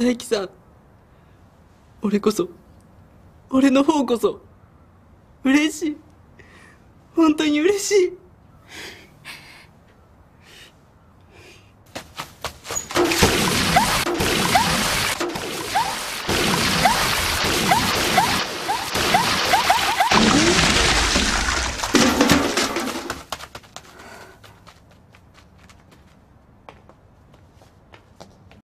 佐伯さん俺こそ俺の方こそ嬉しい本当に嬉しい